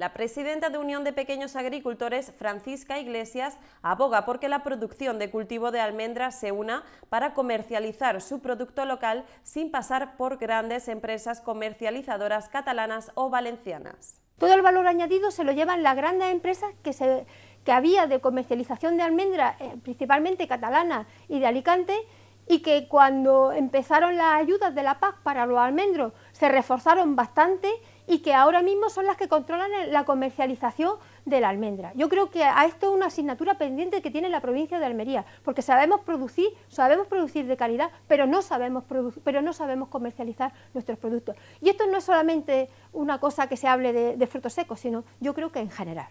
La presidenta de Unión de Pequeños Agricultores, Francisca Iglesias, aboga porque la producción de cultivo de almendras se una para comercializar su producto local sin pasar por grandes empresas comercializadoras catalanas o valencianas. Todo el valor añadido se lo llevan las grandes empresas que, se, que había de comercialización de almendras, eh, principalmente catalana y de Alicante, y que cuando empezaron las ayudas de la PAC para los almendros se reforzaron bastante y que ahora mismo son las que controlan la comercialización de la almendra. Yo creo que a esto es una asignatura pendiente que tiene la provincia de Almería, porque sabemos producir, sabemos producir de calidad, pero no sabemos, pero no sabemos comercializar nuestros productos. Y esto no es solamente una cosa que se hable de frutos secos, sino yo creo que en general.